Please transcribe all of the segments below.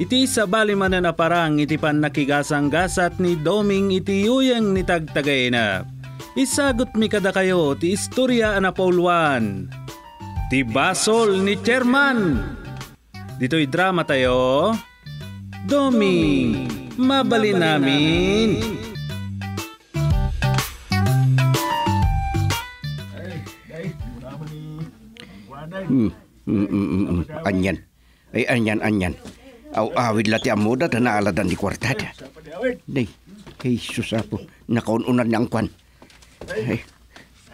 Iti sa balimanan na parang pan nakigasang gasat ni Doming iti yuyang ni Tagtagayna. Isagot mi kada kayo ti istorya na Juan. Ti Basol ni Chairman. Dito'y drama tayo. Doming, mabali namin. Hmm. Mm, mm, mm, mm. Anyan. Ay, anyan, anyan. Aw awid lati amuda ta naaladan di kwartada. Day, kay Jesus apo, nakaununan niya ang kwan. Ay,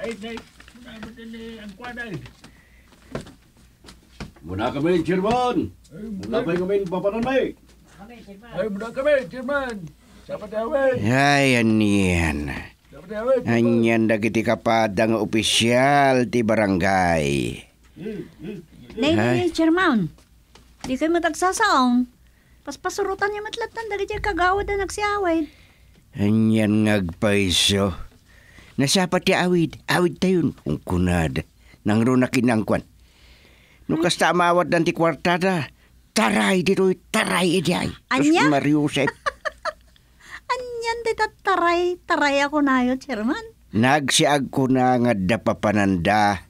ay, ay, ang kwan ay. Muna kami, Chairman! Muna kami kami, papanan may! Ay, muna kami, Chairman! Dapat awid! Ay, aniyan. Anyan dagiti kapada nga opisyal ti barangay. Hmm, hmm. Nay, Chairman. Di kayo matagsasaong. Paspasurutan niya matlatan, dali dyan kagawad na nagsiawid. Anyan ngagpaiso. Nasapat ti awid, awid tayon, kung kunad. Nang runa kinangkwan. Nukas ta amawad ng ti kwartada. Taray dito, taray idiay. Anya? Tos mariusep. Anyan di taray, taray ako na yun, chairman. Nagsiag ko na nga dapapananda.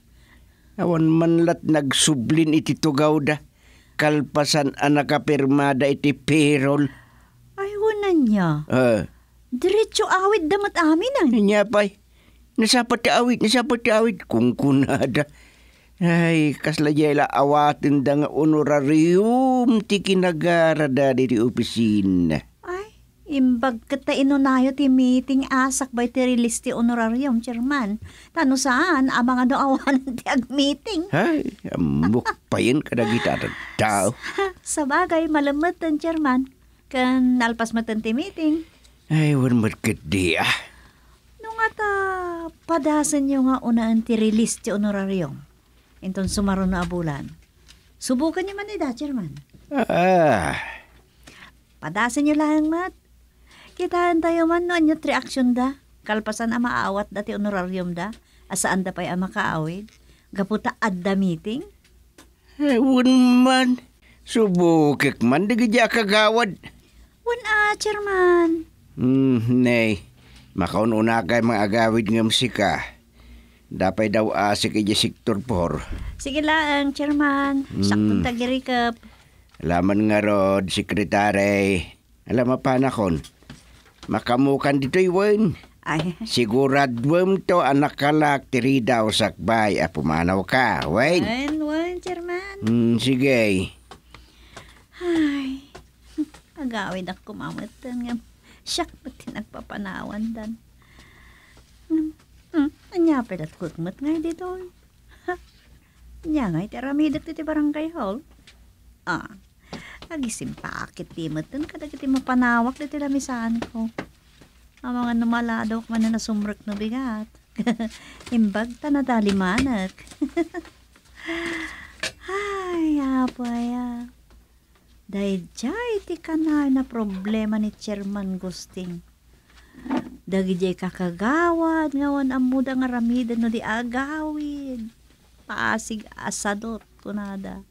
Awan manlat nagsublin iti tugaw da kalpasan ang nakapirmada iti payroll. Ay, unan niya. Uh. Diretso awit damat amin ang. Niya pa'y. Nasapat ti awit, nasapat ti awit. Kung kunada. Ay, kaslayela awatin da nga honorarium ti kinagara da di opisina. Imbag kata inunayo ti meeting asak ah, bay ti release ti honorarium chairman. Tano saan ang mga ano awan ti ag meeting. Hay, ambok payin kada gita at tao. Sabagay malamat ang chairman. Kan nalpas matan ti meeting. Ay, wan market di ah. No nga ta, padasan nyo nga unaan ti release ti honorarium. Inton sumaron na abulan. Subukan nyo man ni da, chairman. Ah. Padasan nyo lang mat Kitaan tayo man no anyot reaksyon da. Kalpasan ang maaawat dati honorarium da. Asaan da pa'y ang makaawid? Gaputa adda meeting? Ewan man. Subukik man, digidya kagawad. Wan a, ah, chairman. Hmm, nay. Makaununa kay mga agawid ng musika. Dapay daw asik ah, ija sektor por. Sige lang, chairman. Mm. Saktong tagirikap. Laman nga rod, sekretary. Alam pa na kon. Makamukan dito iwan. Ay. Siguradwem to anak kalak tiri daw sakbay a ah, pumanaw ka, wain. Wain, wain, chairman. Hmm, sige. Ay, agawin ako kumamatan nga. Siyak pati tinagpapanawan dan. Hmm, hmm anya pa dat kukmat nga dito. Anya nga itiramidot iti barangay hall. Ah, Agisim pa akit imatun kadagiti mapanawak diti lamisan ko. Ang mga numala daw man na nasumrak no bigat. Imbag ta na talimanak. Ay, apaya. Ah. Dahil jay ti kanar na problema ni Chairman Gusting. Dagi Dagijay kakagawad ngawan amuda nga ramida no di agawid. Pasig asadot kunada.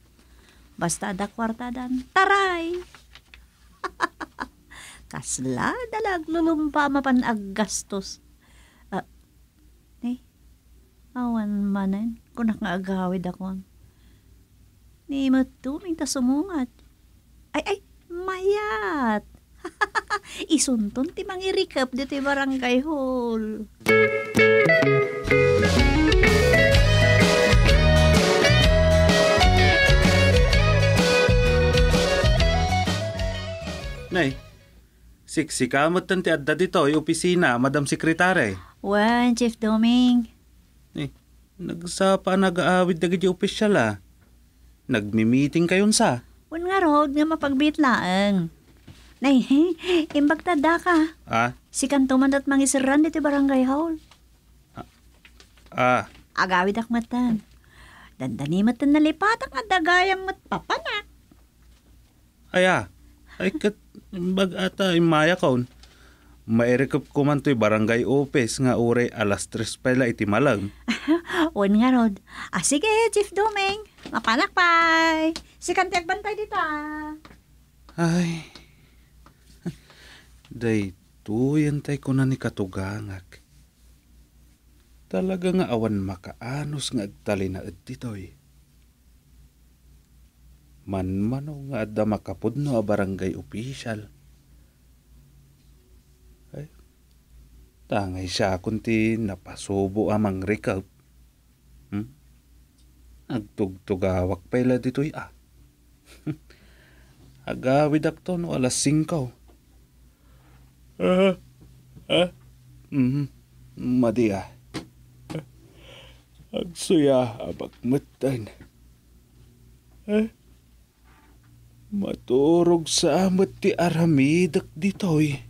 Basta da kwarta dan. taray! Kasla, dalag lulumpa mapan aggastos. Uh, ah, eh, awan manen, kunak nga agawid akon. Ni matuming ta sumungat. Ay, ay, mayat! Isunton ti mangirikap dito barangay hall. Nay, siksi ka amot tanti adda dito, ay opisina, Madam Sekretary. Wan, Chief Doming. Eh, nagsapa nag-aawid na gadi opisyal ah. Nagmi-meeting kayon sa. Wan nga road nga mapagbitlaan. Nay, imbagtada ka. Ah? Si kantuman at mangisiran dito barangay hall. Ah. ah. Agawid akmatan. Dandani matan nalipatak at dagayang matpapanak. Aya, ah. ay kat Bag ata yung maya kaon. Mairekap ko man to'y barangay office nga ure alas tres pala iti malang. On nga rod. Ah, sige, Chief Dumeng. Mapanakpay. Si Kantek bantay dito ah. Ay. Day, tuyantay ko na ni Katugangak. Talaga nga awan makaanos nga agtali na dito'y. Eh manmano nga adda makapudno a barangay official. Ay, eh, tangay siya kunti napasubo amang recap. Hmm? Agtugtugawak pala dito'y ah. Agawid akto no alas 5. Ah, uh, ah, uh, mm, madi ah. Agsuya abak matan. Eh? Maturog sa amat ti aramidak at ditoy.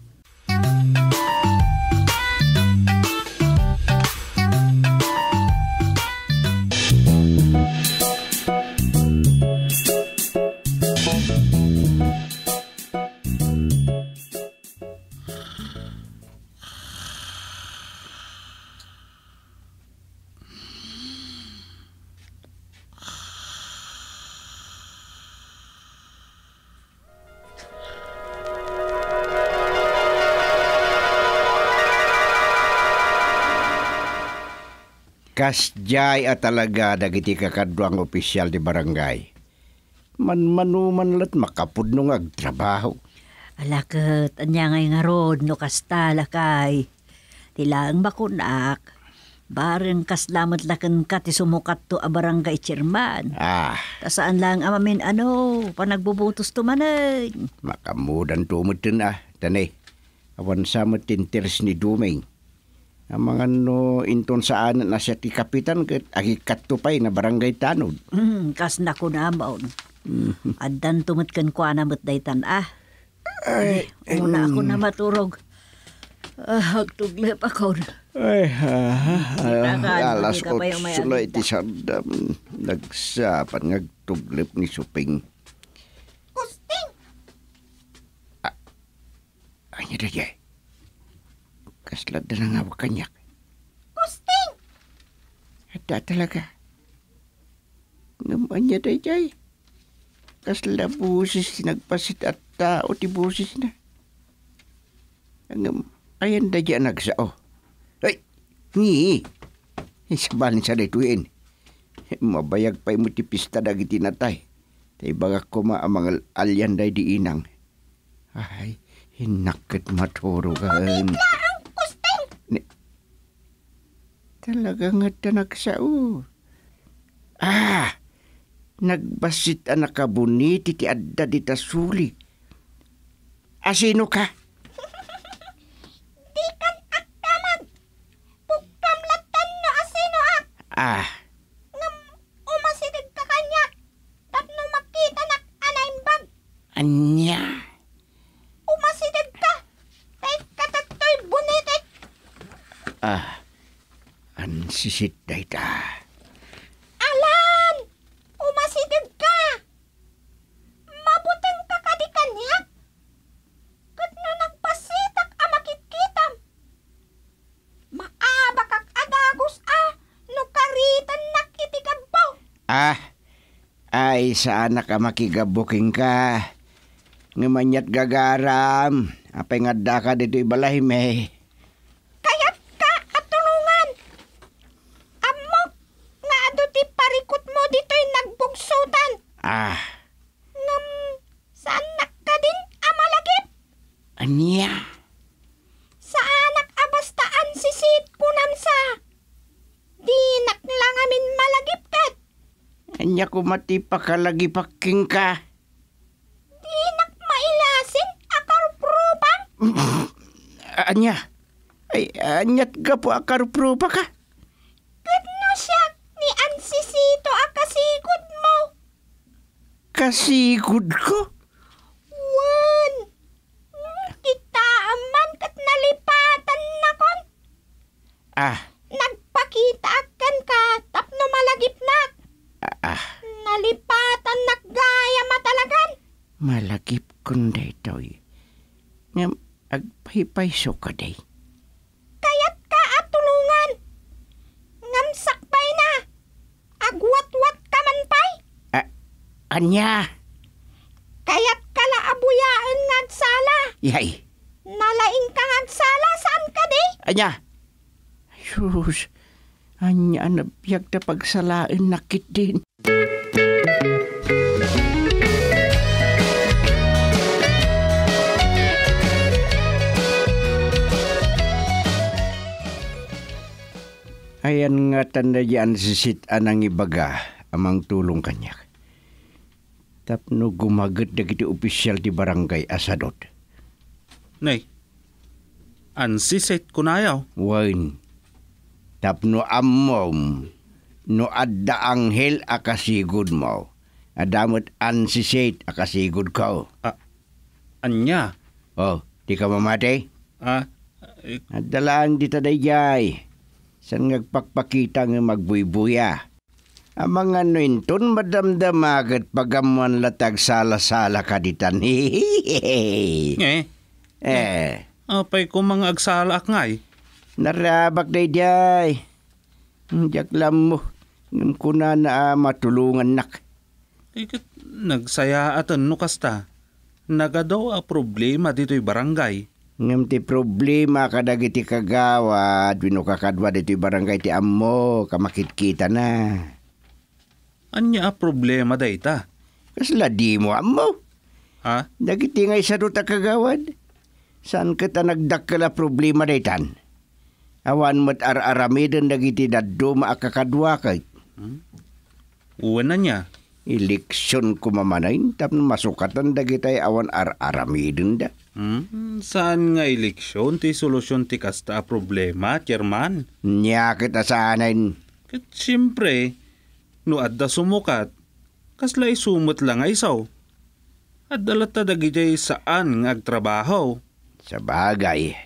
kasjay at talaga dagiti kakaduang opisyal di barangay. Manmanuman lat makapod nung agtrabaho. Alakot, anya ngay nga rod, no kasta lakay. Tila ang bakunak, bareng kaslamat lakan ka ti sumukat to a barangay chairman. Ah. Tasaan lang amamin ano, panagbubutos to manay. Makamudan tumutin ah, tanay. Awan sa matintirs ni Duming mangano inton saan na siya ti kapitan ket agikat tupay na barangay tanod. Mm, kas na ko na maon. Oh. Mm. Mm-hmm. Addan tumat kan ko na met daytan ah. Ay, ay una ako na maturog. Ah, hagtuglep ako. Ay, ha, alas ko sulay ti sardam. Nagsapan ngagtuglep ni Suping. Kusting! Ah, anya dagay kasla da nga wakanyak. Usting! Ada talaga. Naman niya day jay. Kasla busis nagpasit at tao ti busis na. Ang ayan da dyan nagsao. Oh. Ay! Ngi! Isabalin sa rituin. Mabayag pa mo tipista dagiti natay. Tay baga kuma ang mga alyan day di inang. Ay, hinakit maturo ka. Pabitlaan! Talagang nga u. Oh. Ah! Nagbasit na kabuniti ti adda dita suli. Asino ah, ka? Di kan akkaman. Pukam latan no asino ah, ak. Ah? ah. Ngam umasidig ka kanya. Tapno makita nak anain bag. Anya. Nagsisitday ta. Alan! Umasidib ka! Mabuting ka ka di kanya. Kat na nagpasitak a makikitam. Maaba kak adagos ah, nukaritan na Ah, ay saan ka makigabuking ka. Ngamanyat gagaram, apay nga daka dito'y balahim eh. niya kumati pakalagi paking ka. Di nak mailasin, akar prupan. anya, ay anyat ka po akar prupa ka. Kano siya ni ansisito akasigod mo? Kasigod ko? malagip kun daytoy. Nga agpaypayso ka day. Kayat ka at tulungan. Ngamsakpay na. Agwat-wat ka man pay. A- anya. Kayat ka la abuyaan nga sala. Yay. Nalaing ka nga sala saan ka day? Anya. Sus. Anya na biyag na pagsalain nakit din. Anya. Ayan nga tanayaan sisit anang ibaga amang tulong kanya. Tapno gumagat dagiti opisyal ti barangay asadot. Nay, ansisit kunayaw. Wain, tapno ammom no adda anghel akasigod mo. Adamot ansisit akasigod ko. Ah, anya? Oh, di ka mamate? Ah, ik- eh, Adalaan di taday jay san nagpakpakita nga magbuybuya. Ang mga nuinton madamdamagat pagamuan latag sala-sala kaditan. eh. Eh. Eh. Apay ko mga agsala ak ngay. Narabak day day. Jaklam mo. Ngam ko na na matulungan nak. Ikat nagsaya atan no kasta. Nagadaw a problema dito'y barangay ngem ti problema kadagiti kagawad wino kakadwa dito barangay ti ammo kamakit-kita na. Anya a problema dayta? Kasla di mo ammo. Ha? Dagiti nga isa ta kagawad. Saan kita nagdakala problema daytan? Awan mo't ar-aramidin dagiti daddo maakakadwa kay. Hmm? Uwan na niya. Eleksyon kumamanayin tapos masukatan dagitay awan ar-aramidin da. Hmm? Saan nga eleksyon ti solusyon ti kasta problema, chairman? Nya kita saanin. Kat siyempre, no adda sumukat, kasla isumot lang ay isaw. At dalata dagiti saan nga agtrabaho. Sa bagay,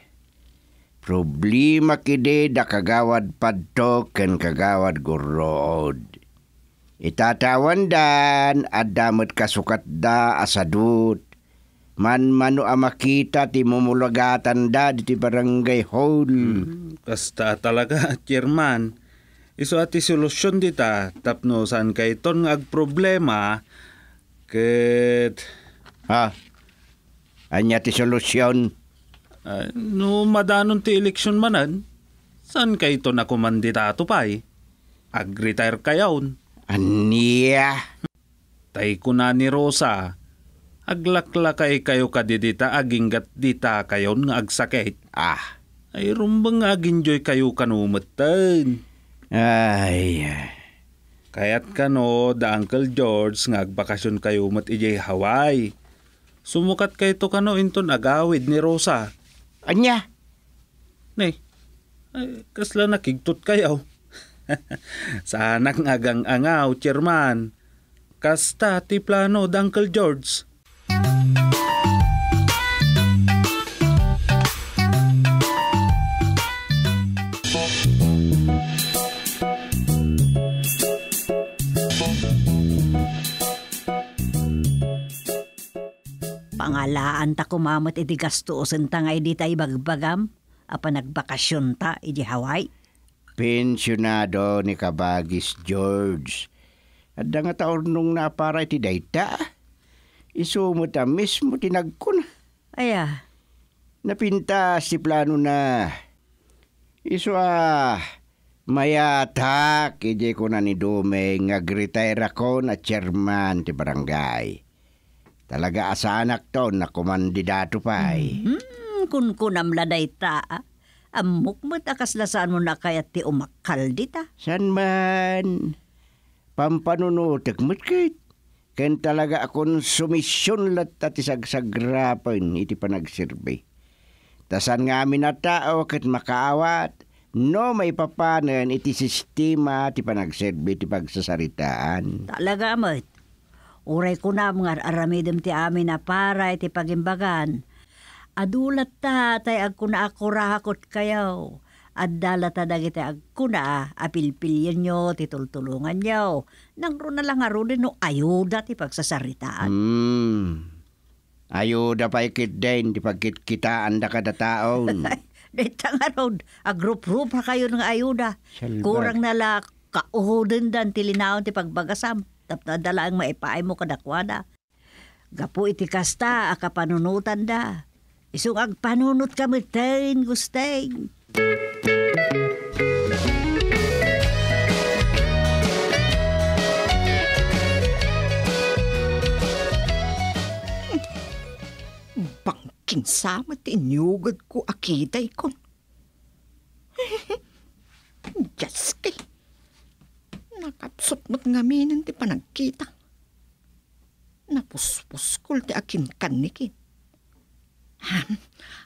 problema kide da kagawad padto ken kagawad gurrood. Itatawan dan at damat kasukat da asadut man mano amakita ti mumulagatan da ti barangay hall. Hmm. Basta talaga, chairman. Iso ati solusyon dita tapno saan kay ton nga problema ket ha anya ti solusyon uh, no madanon ti election manan saan kay ton ako mandidato eh? ag retire kayon ania tay ko na ni Rosa aglaklakay kayo kadidita aginggat dita kayon nga agsakit. Ah, ay rumbang nga aginjoy kayo kanumutan. Ay, Kaya't kano da Uncle George nga agbakasyon kayo mat ijay Hawaii. Sumukat kay to kano inton agawid ni Rosa. Anya? Nay, ay, kasla nakigtot kayo. Sana nga agang angaw, chairman. Kasta ti plano da Uncle George. Pangalaan ta kumamot iti gastuosin ta nga iti ta bagbagam. apa nagbakasyon ta iti Hawaii. Pensionado ni Kabagis George. At nga taon nung napara iti dayta. Isumo ta mismo tinagko Aya. Napinta si plano na. Isu ah, mayatak, ije ko na ni Dume, nga gritera ko na chairman ti barangay. Talaga asanak to na kumandidato pa eh. Mm, kun kunam laday ta. Ah. Amok mo't akaslasan mo na kaya ti umakal dita. San man, pampanunutak mo't kit. Ken talaga akong sumisyon lat at isagsagrapon iti panagsirbi. Tasan nga amin na tao kat makaawat, no may papanan iti sistema ti panagsirbi ti pagsasaritaan. Talaga amat. Uray ko na mga aramidem ti amin na para iti pagimbagan. Adulat ta tay agkuna akurakot rahakot kayaw at dalata dagiti agkuna a pilpilyan nyo, titultulungan nyo. Nang runa lang arulin no ayuda ti pagsasaritaan. Mm. Ayuda pa ikit din, di pagkitkitaan da kada taon. Dito nga ron, agrup-rup kayo ng ayuda. Salbad. Kurang nala kauhudin dan tilinaon ti pagbagasam. dala ang maipaay mo kadakwada. Gapu iti kasta, akapanunutan da. Isung agpanunot kami ten, gusteng Bangking sama tinyugod ko akita ikon. Diyas kay. Nakapsot mo't ngaminan ti panagkita. Napuspos kol ti akin kanikin. Han,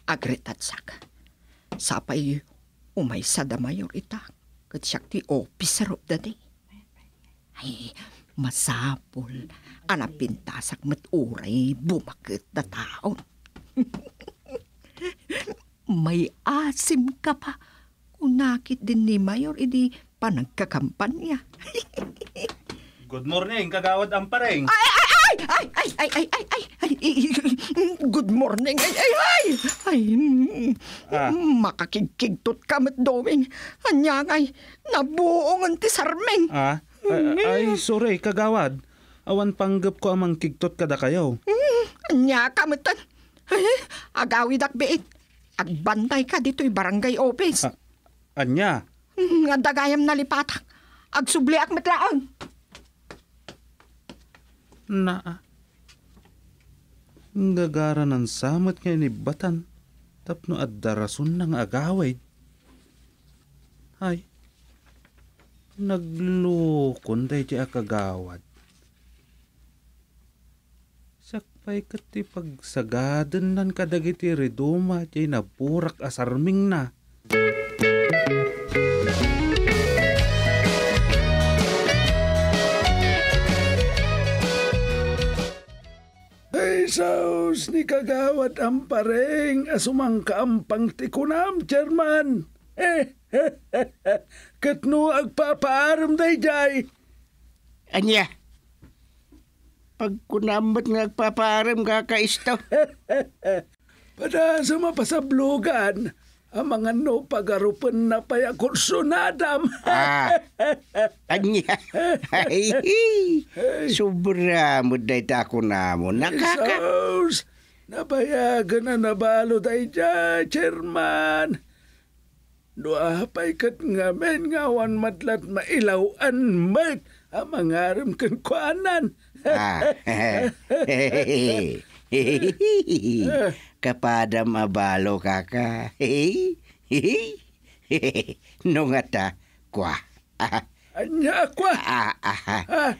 agretat saka. Sapay umay sa damayor ita. Kat siyak ti officer of the day. Ay, masapol. Anapintasak met uray bumakit na taon. May asim ka pa. Kunakit din ni Mayor, idi panagkakampanya. Good morning, kagawad ang pareng. Ay, ay! Ay, ay, ay, ay, ay, ay, ay, good morning. Ay, ay, ay, ay, mm, ah. Mm, makakigkigtot ka matdoming. Anyang ay, nabuong ang tisarming. Ah, mm. ay, ay, sorry, kagawad. Awan panggap ko amang kigtot kada kayo. Mm, anya kamatan. Agawid akbiit. Agbantay ka dito'y barangay office. Ah, anya? Mm, ang dagayam na lipatak. Agsubli ak matlaon. Na, gagara ng samat nga Batan, tapno at darason ng agawid. Ay, naglukon day ti akagawad. Sakpay kat ti pagsagadan nan kadagiti redoma ti napurak asarming na. Usaos ni kagawat ang pareng asumang kaampang tikunam, chairman. Eh, eh, eh, eh katno agpapaaram day jay. Anya, pagkunamat nga agpapaaram kakaistaw. Pada sa mapasablogan, ang mga no pagarupan na pay sunadam. ah, kanya. Sobra mo dahi ako na mo. Nakaka... nabayagan na nabalo dahi dya, chairman. Doa pay kat nga men ngawan matlat mailawan mat ang mangarim kan kuanan. ah. Kapada mabalo kaka. Nungata kwa. Anya kwa. Ah, ah, ah.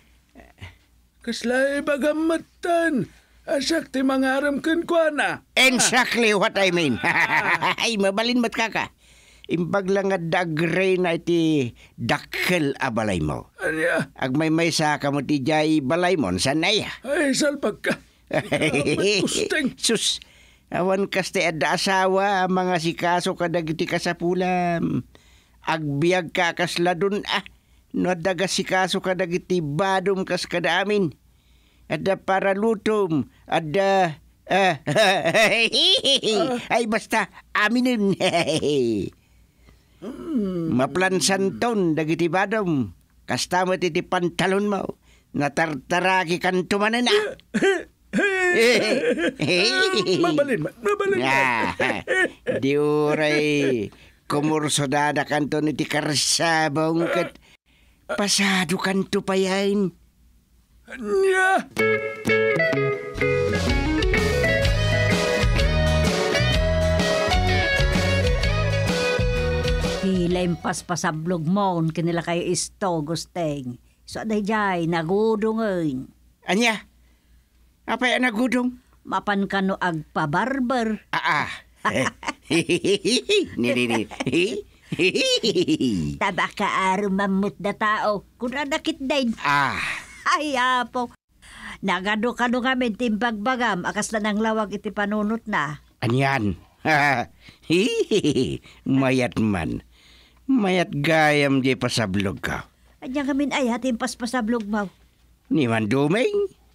Kaslay bagamatan. Asak ti mga aramkan kwa na. Exactly what I mean. Ay, mabalin mat kaka. Imbag lang nga dagre na iti dakkel a balay mo. Anya? Ag may may sa kamutijay balay mo, sanay. Ay, salpag ka. Sus, awan kaste ada asawa, mga sikaso kadagiti kasapulam. Agbiag ka kasladon ah, no adaga sikaso kadagiti badom kas kada amin. Ada para lutom, adda, Ah, ay basta aminin. Mm. Maplansan ton dagiti badom. Kasta mo titi pantalon mo. Natartaraki kan tumanan na. Ah. mabalin man, mabalin man. Ah, Di oray, kumursodada kanto ni ti karsabong kat pasado kanto pa yain. Nya! Hilay paspasablog mo'n kanila kayo isto, gusteng. So aday jay, nagudungin. Anya? Apay na gudong? Mapan ka no agpabarbar. Ah, ah. ni. Taba ka arumamot na tao. Kung anakit din. Ah. Ay, apo. Nagado ka no kami timbagbagam. Akas na ng lawag iti panunot na. Anyan. Mayat man. Mayat gayam di pasablog ka. Anya kami ay hatim paspasablog mo. Ni man duming.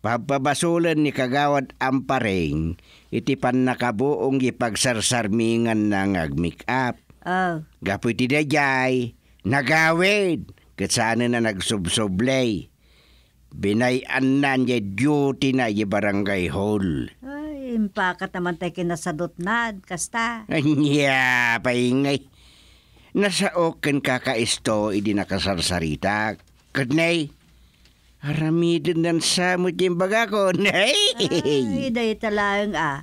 Pagpabasulan ni kagawad ampareng, iti panakabuong ipagsarsarmingan ng agmikap. Oh. Ah. Gapoy ti dayay, nagawid, katsana na nagsubsublay. Binay na niya duty na yung barangay hall. Ay, impakat naman tayo kinasadot na, kasta. Anya, paingay. Nasa oken kakaisto, idi nakasarsarita. Kadnay, Aramidin ng samot yung bagakon. Ay, day talagang ah.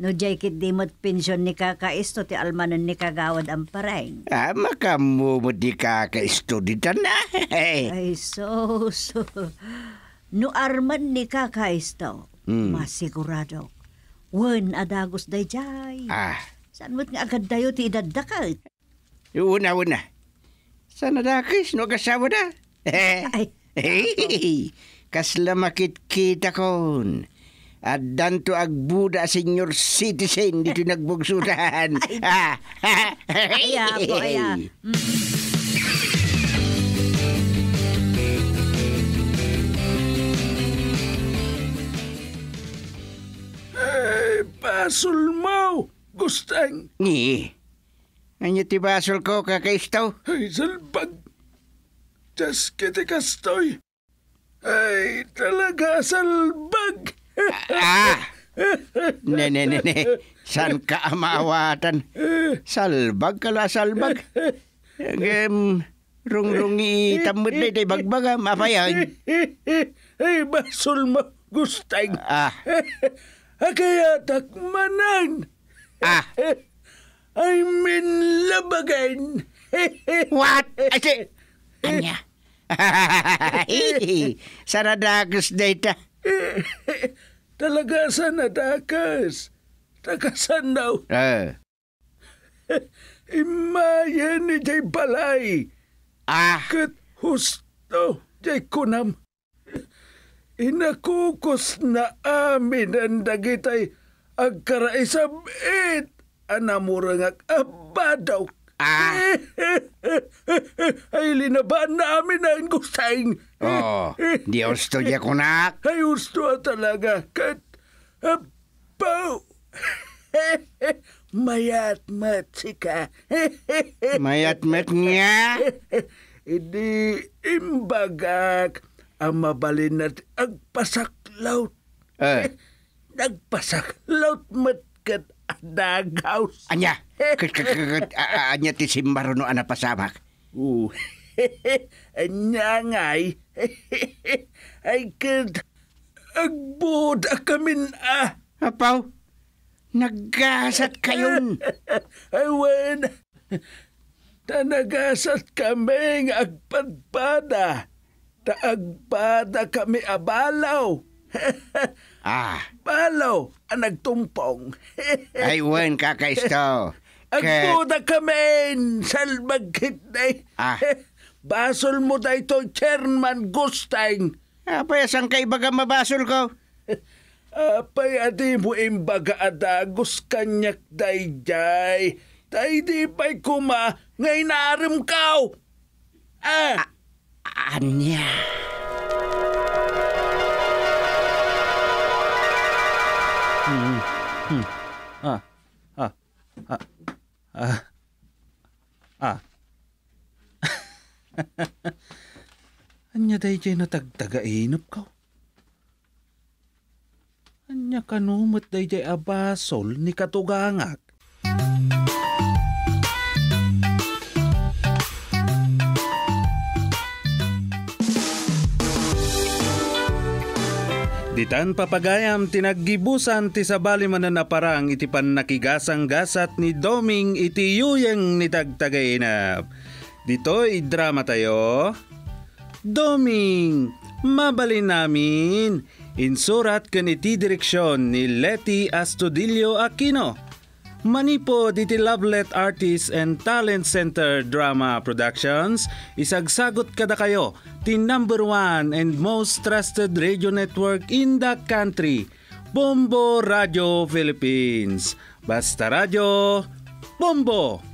No jay kit di pensyon ni kakaisto ti almanan ni kagawad ang paraing. Ah, makamu mo di kakaisto di tana. Ay, so, so. No arman ni kakaisto, mm. masigurado. Wen adagos day jay. Ah. Saan mo't nga agad dayo ti edad dakal? Una, una. Sana dakis, no kasawa na. Ay, Hey, kasla makit-kita kon. At danto agbuda, senior citizen, dito nagbugsuran. Aya po, aya. Hey, Basol mo! Gustang! Ni, anya ti Basol ko kakaistaw? Ay, salbag Diyos kiti kastoy. Ay, talaga salbag. Ah, ah! Ne, ne, ne, ne. San ka amaawatan? Salbag kala salbag. Gem, rungrungi tamod na itay bagbaga, ah, mapayag. Ay, basol mo gustay. Ah. Kaya takmanan. Ah. I mean labagan. What? Ase, anya. Saradakas na ita. Talaga sanadakas. Takasan daw. Ah. Imayan ni Jay Balay. Ah. Kat husto Jay Kunam. Inakukos na amin ang dagitay agkaraisam it anamurang ak abadaw Ah. Ay linabaan namin na ingustain. Oo, oh, di gusto niya kunak. Ay gusto ah talaga. Kat, abaw. Mayat mat sika. Mayat mat niya? Hindi imbagak ang mabalin at agpasaklaut. Eh. Nagpasaklaut mat kat Dagaus. Anya. Anya ti simbaro no ana pasamak. Uh. Anya ngay. Ay kid. Agbod akamin ah. Apaw. Nagasat kayon. Awan. Tanagasat kami ng agpadpada. Taagpada kami abalaw. Ah. Balaw ang nagtumpong. Ay, wen, kakaisto. Ang buda kamen, salbagkit day. Ah. Basol mo da ito, chairman Gustang. Apay, saan kay baga mabasol ko? Apay, adi mo imbaga adagos kanyak dayjay. Tay di pa'y kuma, ngay narim kao. Ah. A- anya. Ah. Ah. Ah. Anya day jay tagtaga inop ka. Anya kanumat day jay abasol ni katugangak. Ditan papagayam tinaggibusan ti sabali mananaparang iti pannakigasang gasat ni Doming iti yuyeng ni tagtagainap. Dito idrama tayo. Doming, mabali namin. Insurat kan iti direksyon ni Leti Astudillo Aquino Manipo diti Lovelet Artists and Talent Center Drama Productions, isagsagot kada kayo ti number one and most trusted radio network in the country, Bombo Radio Philippines. Basta Radio, Bombo!